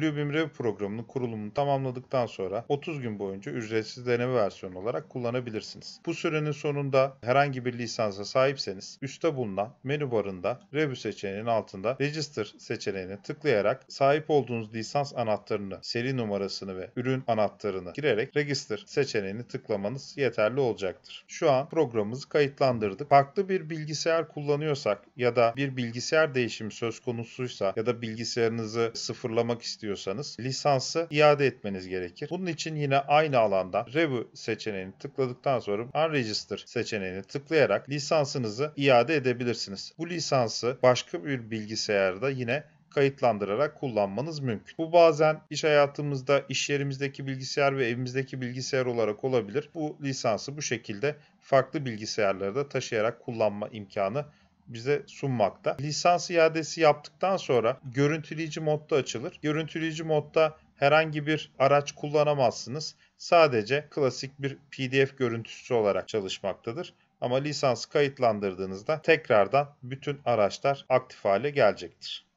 Blue Beam Rev programının kurulumunu tamamladıktan sonra 30 gün boyunca ücretsiz deneme versiyonu olarak kullanabilirsiniz. Bu sürenin sonunda herhangi bir lisansa sahipseniz üstte bulunan menü barında Review seçeneğinin altında Register seçeneğine tıklayarak sahip olduğunuz lisans anahtarını, seri numarasını ve ürün anahtarını girerek Register seçeneğini tıklamanız yeterli olacaktır. Şu an programımızı kayıtlandırdık. Farklı bir bilgisayar kullanıyorsak ya da bir bilgisayar değişimi söz konusuysa ya da bilgisayarınızı sıfırlamak istiyorsanız istiyorsanız lisansı iade etmeniz gerekir. Bunun için yine aynı alanda Review seçeneğini tıkladıktan sonra Unregister seçeneğini tıklayarak lisansınızı iade edebilirsiniz. Bu lisansı başka bir bilgisayarda yine kayıtlandırarak kullanmanız mümkün. Bu bazen iş hayatımızda, iş yerimizdeki bilgisayar ve evimizdeki bilgisayar olarak olabilir. Bu lisansı bu şekilde farklı bilgisayarlarda taşıyarak kullanma imkanı bize sunmakta. Lisans iadesi yaptıktan sonra görüntüleyici modda açılır. Görüntüleyici modda herhangi bir araç kullanamazsınız. Sadece klasik bir PDF görüntüsü olarak çalışmaktadır. Ama lisansı kayıtlandırdığınızda tekrardan bütün araçlar aktif hale gelecektir.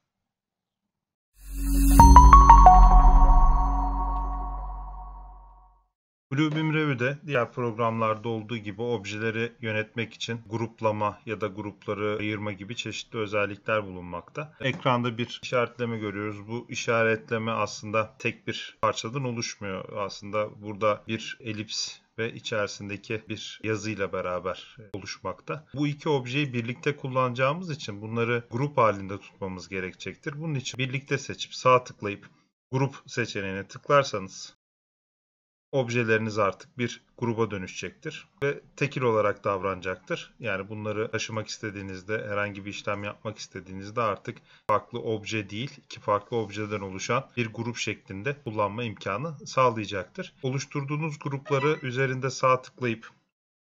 Bluebeam Revue'de diğer programlarda olduğu gibi objeleri yönetmek için gruplama ya da grupları ayırma gibi çeşitli özellikler bulunmakta. Ekranda bir işaretleme görüyoruz. Bu işaretleme aslında tek bir parçadan oluşmuyor. Aslında burada bir elips ve içerisindeki bir yazıyla beraber oluşmakta. Bu iki objeyi birlikte kullanacağımız için bunları grup halinde tutmamız gerekecektir. Bunun için birlikte seçip sağ tıklayıp grup seçeneğine tıklarsanız objeleriniz artık bir gruba dönüşecektir ve tekil olarak davranacaktır. Yani bunları taşımak istediğinizde, herhangi bir işlem yapmak istediğinizde artık farklı obje değil, iki farklı objeden oluşan bir grup şeklinde kullanma imkanı sağlayacaktır. Oluşturduğunuz grupları üzerinde sağ tıklayıp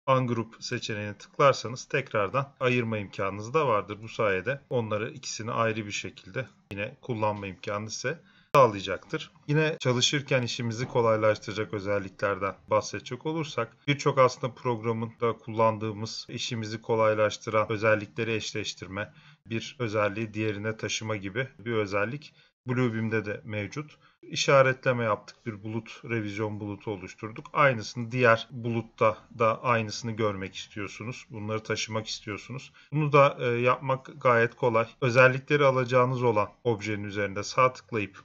Ungroup seçeneğine tıklarsanız tekrardan ayırma imkanınız da vardır. Bu sayede onları ikisini ayrı bir şekilde yine kullanma imkanı size sağlayacaktır. Yine çalışırken işimizi kolaylaştıracak özelliklerden bahsedecek olursak birçok aslında programında kullandığımız işimizi kolaylaştıran özellikleri eşleştirme, bir özelliği diğerine taşıma gibi bir özellik Bluebeam'de de mevcut. İşaretleme yaptık. Bir bulut, revizyon bulutu oluşturduk. Aynısını diğer bulutta da aynısını görmek istiyorsunuz. Bunları taşımak istiyorsunuz. Bunu da e, yapmak gayet kolay. Özellikleri alacağınız olan objenin üzerinde sağ tıklayıp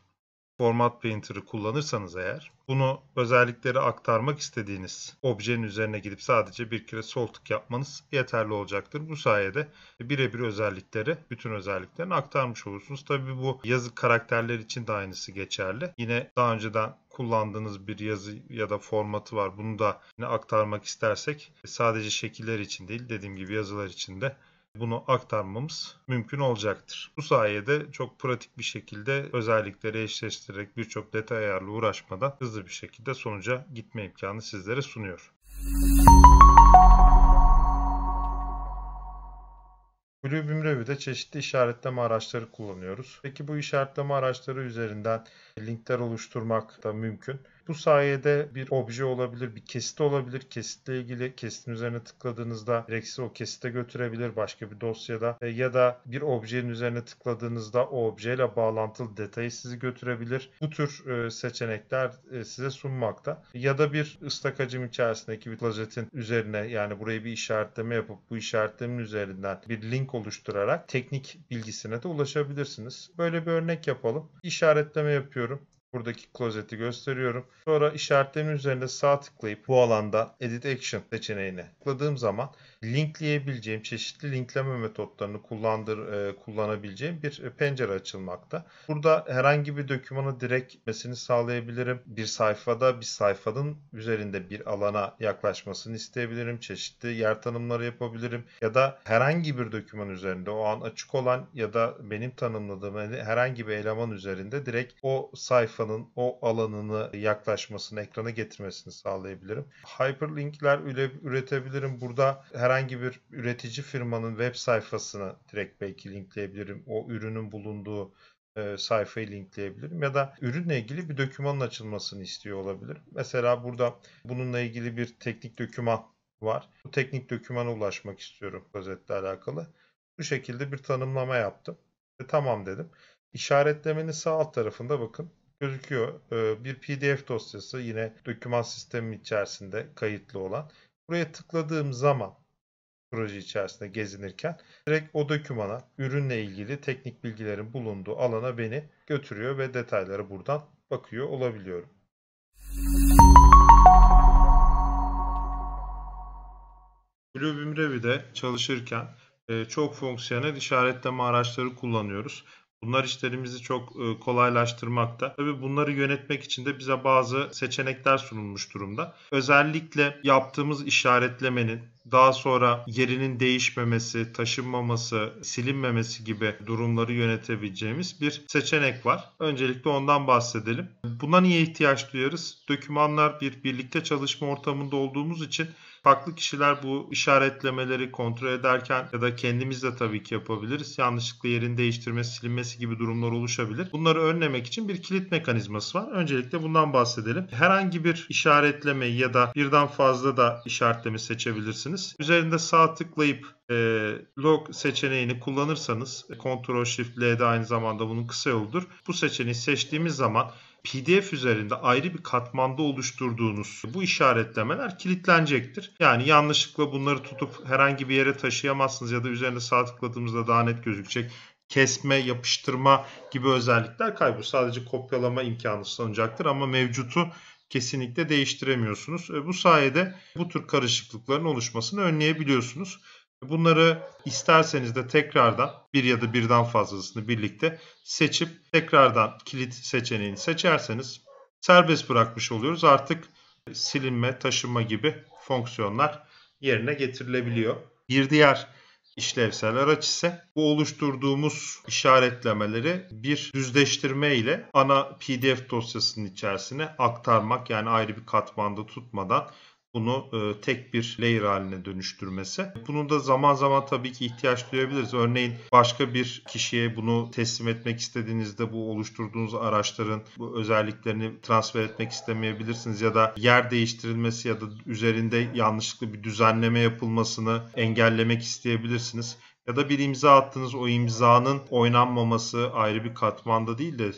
format painter'ı kullanırsanız eğer bunu özellikleri aktarmak istediğiniz objenin üzerine gidip sadece bir kere sol tık yapmanız yeterli olacaktır. Bu sayede birebir özellikleri, bütün özelliklerini aktarmış olursunuz. Tabi bu yazı karakterler için de aynısı geçerli. Yine daha önceden kullandığınız bir yazı ya da formatı var. Bunu da yine aktarmak istersek sadece şekiller için değil dediğim gibi yazılar için de bunu aktarmamız mümkün olacaktır. Bu sayede çok pratik bir şekilde özellikleri eşleştirerek birçok detay ayarlı uğraşmadan hızlı bir şekilde sonuca gitme imkanı sizlere sunuyor. Blue Beam çeşitli işaretleme araçları kullanıyoruz. Peki bu işaretleme araçları üzerinden linkler oluşturmak da mümkün. Bu sayede bir obje olabilir, bir kesit olabilir. Kesitle ilgili kesitin üzerine tıkladığınızda direksi o kesite götürebilir başka bir dosyada e, ya da bir objenin üzerine tıkladığınızda o objeyle bağlantılı detayı sizi götürebilir. Bu tür e, seçenekler e, size sunmakta. Ya da bir ıslak hacim içerisindeki bir klozetin üzerine yani burayı bir işaretleme yapıp bu işaretlemenin üzerinden bir link oluşturarak teknik bilgisine de ulaşabilirsiniz. Böyle bir örnek yapalım. İşaretleme yapıyorum. Buradaki klozeti gösteriyorum. Sonra işaretlerin üzerinde sağ tıklayıp bu alanda Edit Action seçeneğine tıkladığım zaman linkleyebileceğim, çeşitli linkleme metotlarını kullandır, e, kullanabileceğim bir e, pencere açılmakta. Burada herhangi bir dokümanı direkt mesini sağlayabilirim. Bir sayfada bir sayfanın üzerinde bir alana yaklaşmasını isteyebilirim. Çeşitli yer tanımları yapabilirim. Ya da herhangi bir doküman üzerinde o an açık olan ya da benim tanımladığım herhangi bir eleman üzerinde direkt o sayfanın o alanını yaklaşmasını, ekrana getirmesini sağlayabilirim. Hyperlinkler üretebilirim. Burada herhangi herhangi bir üretici firmanın web sayfasına direkt belki linkleyebilirim. O ürünün bulunduğu e, sayfayı linkleyebilirim ya da ürünle ilgili bir dokümanın açılmasını istiyor olabilir. Mesela burada bununla ilgili bir teknik doküman var. Bu teknik dokümana ulaşmak istiyorum özetle alakalı. Bu şekilde bir tanımlama yaptım. E, tamam dedim. İşaretlemenin sağ alt tarafında bakın gözüküyor. E, bir PDF dosyası yine doküman sistemi içerisinde kayıtlı olan. Buraya tıkladığım zaman proje içerisinde gezinirken direkt o dokümana ürünle ilgili teknik bilgilerin bulunduğu alana beni götürüyor ve detayları buradan bakıyor olabiliyorum. Bluebeam BİMREVI'de çalışırken e, çok fonksiyonel işaretleme araçları kullanıyoruz. Bunlar işlerimizi çok e, kolaylaştırmakta. Tabii bunları yönetmek için de bize bazı seçenekler sunulmuş durumda. Özellikle yaptığımız işaretlemenin daha sonra yerinin değişmemesi, taşınmaması, silinmemesi gibi durumları yönetebileceğimiz bir seçenek var. Öncelikle ondan bahsedelim. Buna niye ihtiyaç duyarız? Dökümanlar bir birlikte çalışma ortamında olduğumuz için farklı kişiler bu işaretlemeleri kontrol ederken ya da kendimiz de tabii ki yapabiliriz. Yanlışlıkla yerin değiştirmesi, silinmesi gibi durumlar oluşabilir. Bunları önlemek için bir kilit mekanizması var. Öncelikle bundan bahsedelim. Herhangi bir işaretleme ya da birden fazla da işaretleme seçebilirsiniz. Üzerinde sağ tıklayıp e, log seçeneğini kullanırsanız e, Ctrl Shift L'de aynı zamanda bunun kısa yoludur. Bu seçeneği seçtiğimiz zaman PDF üzerinde ayrı bir katmanda oluşturduğunuz bu işaretlemeler kilitlenecektir. Yani yanlışlıkla bunları tutup herhangi bir yere taşıyamazsınız ya da üzerinde sağ tıkladığımızda daha net gözükecek kesme, yapıştırma gibi özellikler kaybolur. Sadece kopyalama imkanı sanacaktır ama mevcutu kesinlikle değiştiremiyorsunuz. E, bu sayede bu tür karışıklıkların oluşmasını önleyebiliyorsunuz. Bunları isterseniz de tekrardan bir ya da birden fazlasını birlikte seçip tekrardan kilit seçeneğini seçerseniz serbest bırakmış oluyoruz. Artık silinme, taşınma gibi fonksiyonlar yerine getirilebiliyor. Bir diğer işlevsel araç ise bu oluşturduğumuz işaretlemeleri bir düzleştirme ile ana PDF dosyasının içerisine aktarmak yani ayrı bir katmanda tutmadan bunu e, tek bir layer haline dönüştürmesi. Bunu da zaman zaman tabii ki ihtiyaç duyabiliriz. Örneğin başka bir kişiye bunu teslim etmek istediğinizde bu oluşturduğunuz araçların bu özelliklerini transfer etmek istemeyebilirsiniz ya da yer değiştirilmesi ya da üzerinde yanlışlıkla bir düzenleme yapılmasını engellemek isteyebilirsiniz. Ya da bir imza attınız o imzanın oynanmaması ayrı bir katmanda değil de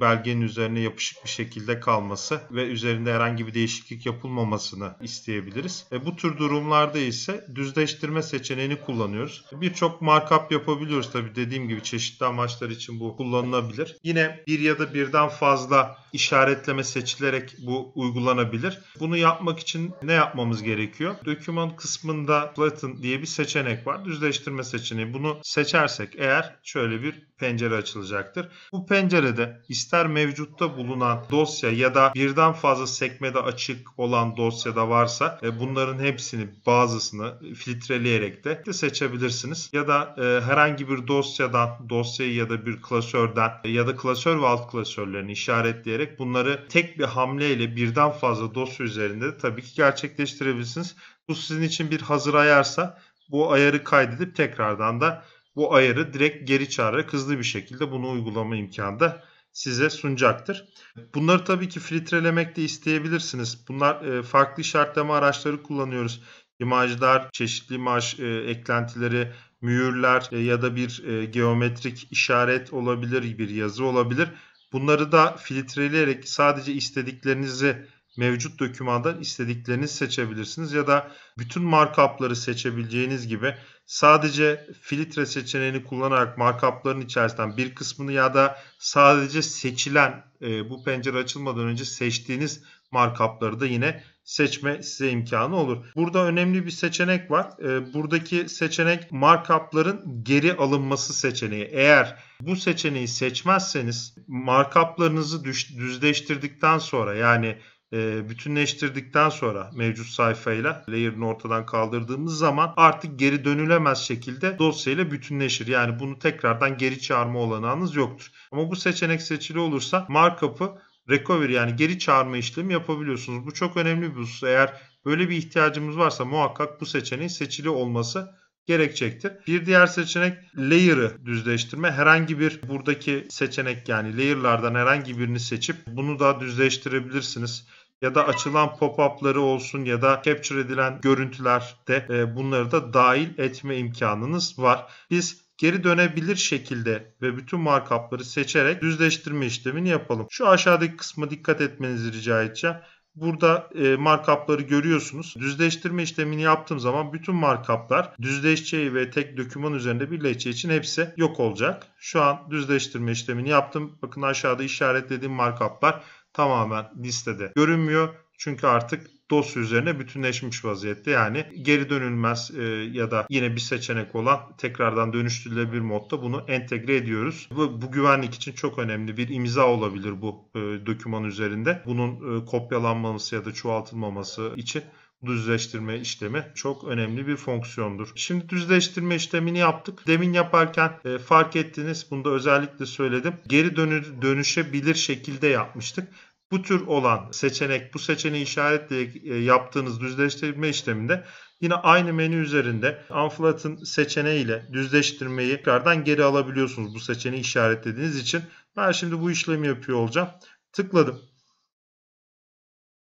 belgenin üzerine yapışık bir şekilde kalması ve üzerinde herhangi bir değişiklik yapılmamasını isteyebiliriz. E, bu tür durumlarda ise düzleştirme seçeneğini kullanıyoruz. Birçok markup yapabiliyoruz tabi dediğim gibi çeşitli amaçlar için bu kullanılabilir. Yine bir ya da birden fazla işaretleme seçilerek bu uygulanabilir. Bunu yapmak için ne yapmamız gerekiyor? Döküman kısmında Flatten diye bir seçenek var. Düzleştirme seçeneği. Bunu seçersek eğer şöyle bir pencere açılacaktır. Bu pencerede ister mevcutta bulunan dosya ya da birden fazla sekmede açık olan dosyada varsa e, bunların hepsini bazısını filtreleyerek de seçebilirsiniz. Ya da e, herhangi bir dosyadan, dosyayı ya da bir klasörden ya da klasör ve alt klasörlerini işaretleyerek bunları tek bir hamleyle birden fazla dosya üzerinde de tabii ki gerçekleştirebilirsiniz. Bu sizin için bir hazır ayarsa bu ayarı kaydedip tekrardan da bu ayarı direkt geri çağırarak hızlı bir şekilde bunu uygulama imkanı da size sunacaktır. Bunları tabii ki filtrelemek de isteyebilirsiniz. Bunlar e, farklı işaretleme araçları kullanıyoruz. İmajlar, çeşitli imaj e, eklentileri, mühürler e, ya da bir geometrik işaret olabilir, bir yazı olabilir. Bunları da filtreleyerek sadece istediklerinizi mevcut dokümandan istediklerinizi seçebilirsiniz ya da bütün markupları seçebileceğiniz gibi sadece filtre seçeneğini kullanarak markupların içerisinden bir kısmını ya da sadece seçilen e, bu pencere açılmadan önce seçtiğiniz markupları da yine seçme size imkanı olur. Burada önemli bir seçenek var. E, buradaki seçenek markupların geri alınması seçeneği. Eğer bu seçeneği seçmezseniz markuplarınızı düzleştirdikten sonra yani e, bütünleştirdikten sonra mevcut sayfayla layer'ını ortadan kaldırdığımız zaman artık geri dönülemez şekilde dosyayla bütünleşir. Yani bunu tekrardan geri çağırma olanağınız yoktur. Ama bu seçenek seçili olursa markup'ı recovery yani geri çağırma işlemi yapabiliyorsunuz. Bu çok önemli bir husus. Eğer böyle bir ihtiyacımız varsa muhakkak bu seçeneğin seçili olması gerekecektir. Bir diğer seçenek layer'ı düzleştirme. Herhangi bir buradaki seçenek yani layer'lardan herhangi birini seçip bunu da düzleştirebilirsiniz ya da açılan pop-up'ları olsun ya da capture edilen görüntülerde e, bunları da dahil etme imkanınız var. Biz geri dönebilir şekilde ve bütün markup'ları seçerek düzleştirme işlemini yapalım. Şu aşağıdaki kısma dikkat etmenizi rica edeceğim. Burada e, markup'ları görüyorsunuz. Düzleştirme işlemini yaptığım zaman bütün markup'lar düzleşeceği ve tek döküman üzerinde birleşeceği için hepsi yok olacak. Şu an düzleştirme işlemini yaptım. Bakın aşağıda işaretlediğim markup'lar tamamen listede görünmüyor. Çünkü artık dosya üzerine bütünleşmiş vaziyette. Yani geri dönülmez e, ya da yine bir seçenek olan tekrardan dönüştürülebilir modda bunu entegre ediyoruz. Bu, bu güvenlik için çok önemli bir imza olabilir bu e, doküman üzerinde. Bunun e, kopyalanmaması ya da çoğaltılmaması için düzleştirme işlemi çok önemli bir fonksiyondur. Şimdi düzleştirme işlemini yaptık. Demin yaparken e, fark ettiniz. Bunu da özellikle söyledim. Geri dönü dönüşebilir şekilde yapmıştık. Bu tür olan seçenek, bu seçeneği işaretleyerek yaptığınız düzleştirme işleminde yine aynı menü üzerinde Unflat'ın seçeneğiyle düzleştirmeyi tekrardan geri alabiliyorsunuz bu seçeneği işaretlediğiniz için. Ben şimdi bu işlemi yapıyor olacağım. Tıkladım.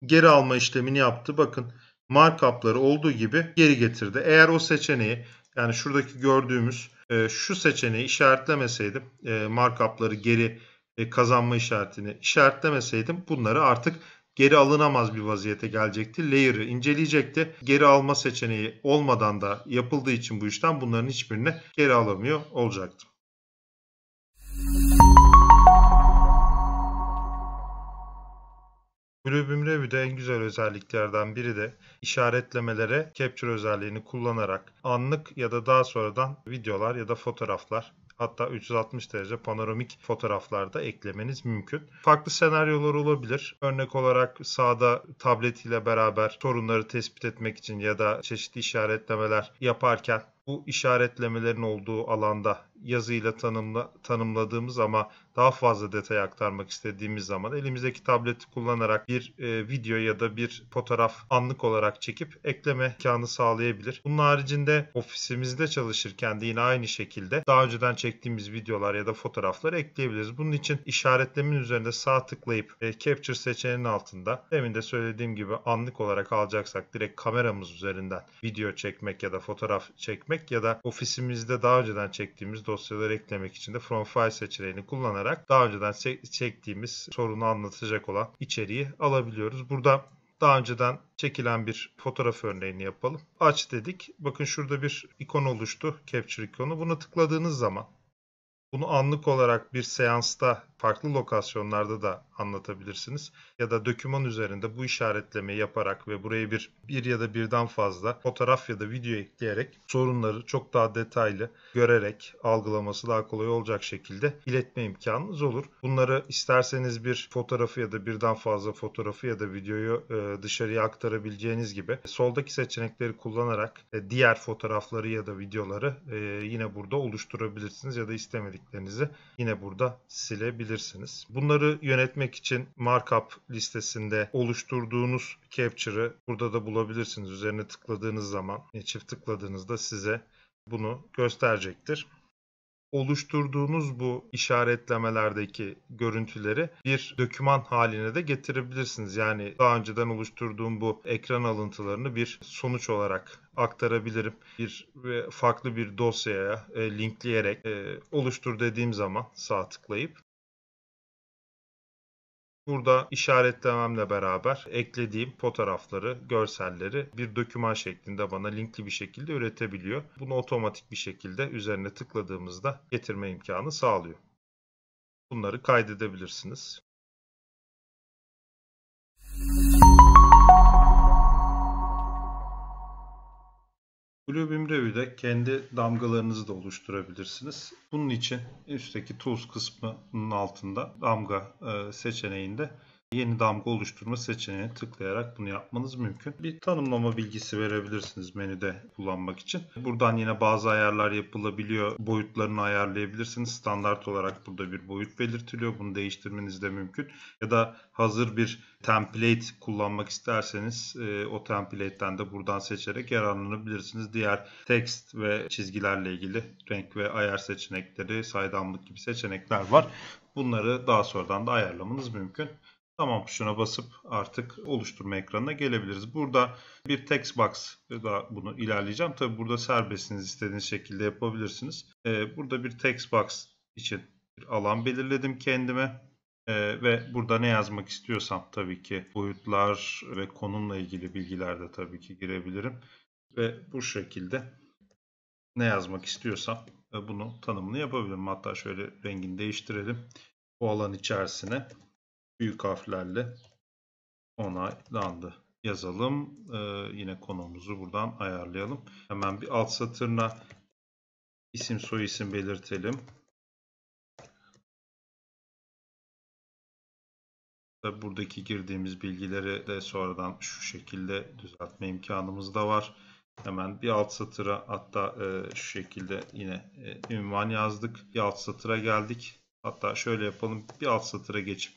Geri alma işlemini yaptı. Bakın markupları olduğu gibi geri getirdi. Eğer o seçeneği yani şuradaki gördüğümüz e, şu seçeneği işaretlemeseydim e, markupları geri e, kazanma işaretini işaretlemeseydim bunları artık geri alınamaz bir vaziyete gelecekti. Layer'ı inceleyecekti. Geri alma seçeneği olmadan da yapıldığı için bu işten bunların hiçbirini geri alamıyor olacaktım. Globim Review'de en güzel özelliklerden biri de işaretlemelere capture özelliğini kullanarak anlık ya da daha sonradan videolar ya da fotoğraflar hatta 360 derece panoramik fotoğraflarda eklemeniz mümkün. Farklı senaryolar olabilir. Örnek olarak sağda tablet ile beraber sorunları tespit etmek için ya da çeşitli işaretlemeler yaparken bu işaretlemelerin olduğu alanda yazıyla tanımla, tanımladığımız ama daha fazla detay aktarmak istediğimiz zaman elimizdeki tableti kullanarak bir e, video ya da bir fotoğraf anlık olarak çekip ekleme imkanı sağlayabilir. Bunun haricinde ofisimizde çalışırken de yine aynı şekilde daha önceden çektiğimiz videolar ya da fotoğraflar ekleyebiliriz. Bunun için işaretlemin üzerinde sağ tıklayıp e, Capture seçeneğinin altında demin de söylediğim gibi anlık olarak alacaksak direkt kameramız üzerinden video çekmek ya da fotoğraf çekmek ya da ofisimizde daha önceden çektiğimiz dosyaları eklemek için de From File seçeneğini kullanarak daha önceden çektiğimiz sorunu anlatacak olan içeriği alabiliyoruz. Burada daha önceden çekilen bir fotoğraf örneğini yapalım. Aç dedik. Bakın şurada bir ikon oluştu. Capture ikonu. Bunu tıkladığınız zaman bunu anlık olarak bir seansta farklı lokasyonlarda da anlatabilirsiniz. Ya da döküman üzerinde bu işaretlemeyi yaparak ve buraya bir, bir ya da birden fazla fotoğraf ya da video ekleyerek sorunları çok daha detaylı görerek algılaması daha kolay olacak şekilde iletme imkanınız olur. Bunları isterseniz bir fotoğrafı ya da birden fazla fotoğrafı ya da videoyu e, dışarıya aktarabileceğiniz gibi soldaki seçenekleri kullanarak e, diğer fotoğrafları ya da videoları e, yine burada oluşturabilirsiniz ya da istemediklerinizi yine burada silebilirsiniz kullanabilirsiniz. Bunları yönetmek için markup listesinde oluşturduğunuz capture'ı burada da bulabilirsiniz. Üzerine tıkladığınız zaman, çift tıkladığınızda size bunu gösterecektir oluşturduğunuz bu işaretlemelerdeki görüntüleri bir döküman haline de getirebilirsiniz. Yani daha önceden oluşturduğum bu ekran alıntılarını bir sonuç olarak aktarabilirim. Bir farklı bir dosyaya e, linkleyerek e, oluştur dediğim zaman sağ tıklayıp Burada işaretlememle beraber eklediğim fotoğrafları, görselleri bir döküman şeklinde bana linkli bir şekilde üretebiliyor. Bunu otomatik bir şekilde üzerine tıkladığımızda getirme imkanı sağlıyor. Bunları kaydedebilirsiniz. Blue Review'de kendi damgalarınızı da oluşturabilirsiniz. Bunun için üstteki Tools kısmının altında damga e, seçeneğinde yeni damga oluşturma seçeneğine tıklayarak bunu yapmanız mümkün. Bir tanımlama bilgisi verebilirsiniz menüde kullanmak için. Buradan yine bazı ayarlar yapılabiliyor. Boyutlarını ayarlayabilirsiniz. Standart olarak burada bir boyut belirtiliyor. Bunu değiştirmeniz de mümkün. Ya da hazır bir template kullanmak isterseniz e, o template'ten de buradan seçerek yararlanabilirsiniz. Diğer text ve çizgilerle ilgili renk ve ayar seçenekleri, saydamlık gibi seçenekler var. Bunları daha sonradan da ayarlamanız mümkün. Tamam tuşuna basıp artık oluşturma ekranına gelebiliriz. Burada bir text box da bunu ilerleyeceğim. Tabi burada serbestsiniz istediğiniz şekilde yapabilirsiniz. Ee, burada bir text box için bir alan belirledim kendime. Ee, ve burada ne yazmak istiyorsam tabii ki boyutlar ve konumla ilgili bilgiler de tabii ki girebilirim. Ve bu şekilde ne yazmak istiyorsam e, bunu tanımını yapabilirim. Hatta şöyle rengini değiştirelim. Bu alan içerisine büyük harflerle onaylandı yazalım. Ee, yine konumuzu buradan ayarlayalım. Hemen bir alt satırına isim soyisim belirtelim. Tabi buradaki girdiğimiz bilgileri de sonradan şu şekilde düzeltme imkanımız da var. Hemen bir alt satıra hatta e, şu şekilde yine e, ünvan yazdık. Bir alt satıra geldik. Hatta şöyle yapalım. Bir alt satıra geçip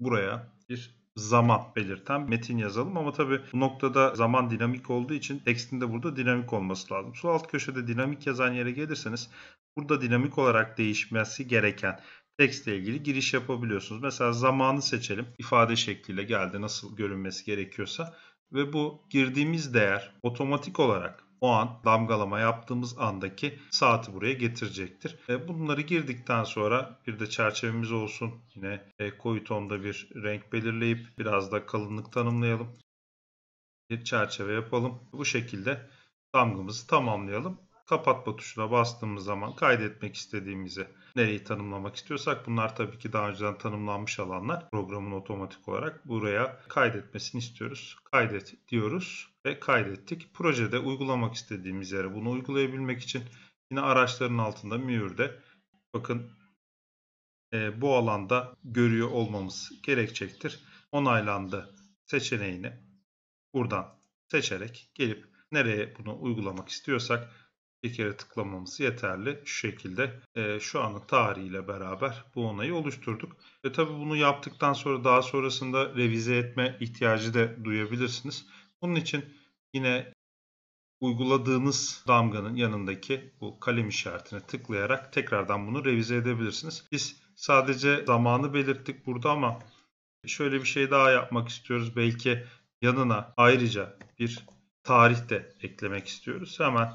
buraya bir zaman belirten metin yazalım ama tabii bu noktada zaman dinamik olduğu için tekstin de burada dinamik olması lazım. Sol alt köşede dinamik yazan yere gelirseniz burada dinamik olarak değişmesi gereken tekstle ilgili giriş yapabiliyorsunuz. Mesela zamanı seçelim. ifade şekliyle geldi nasıl görünmesi gerekiyorsa ve bu girdiğimiz değer otomatik olarak o an damgalama yaptığımız andaki saati buraya getirecektir. E, bunları girdikten sonra bir de çerçevemiz olsun. Yine e, koyu tonda bir renk belirleyip biraz da kalınlık tanımlayalım. Bir çerçeve yapalım. Bu şekilde damgamızı tamamlayalım. Kapatma tuşuna bastığımız zaman kaydetmek istediğimizi nereyi tanımlamak istiyorsak bunlar tabii ki daha önceden tanımlanmış alanlar. Programın otomatik olarak buraya kaydetmesini istiyoruz. Kaydet diyoruz ve kaydettik. Projede uygulamak istediğimiz yere bunu uygulayabilmek için yine araçların altında mühürde bakın e, bu alanda görüyor olmamız gerekecektir. Onaylandı seçeneğini buradan seçerek gelip nereye bunu uygulamak istiyorsak bir kere tıklamamız yeterli. Şu şekilde e, şu anın tarihiyle beraber bu onayı oluşturduk. Ve tabii bunu yaptıktan sonra daha sonrasında revize etme ihtiyacı da duyabilirsiniz. Bunun için yine uyguladığınız damganın yanındaki bu kalem işaretine tıklayarak tekrardan bunu revize edebilirsiniz. Biz sadece zamanı belirttik burada ama şöyle bir şey daha yapmak istiyoruz. Belki yanına ayrıca bir tarih de eklemek istiyoruz. Hemen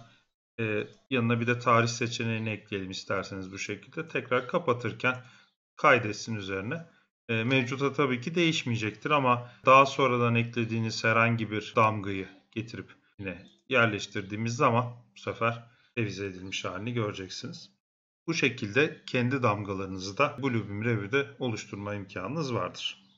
e, yanına bir de tarih seçeneğini ekleyelim isterseniz bu şekilde. Tekrar kapatırken kaydetsin üzerine. E, ee, mevcuta tabii ki değişmeyecektir ama daha sonradan eklediğiniz herhangi bir damgayı getirip yine yerleştirdiğimiz zaman bu sefer revize edilmiş halini göreceksiniz. Bu şekilde kendi damgalarınızı da Bluebeam Review'de oluşturma imkanınız vardır.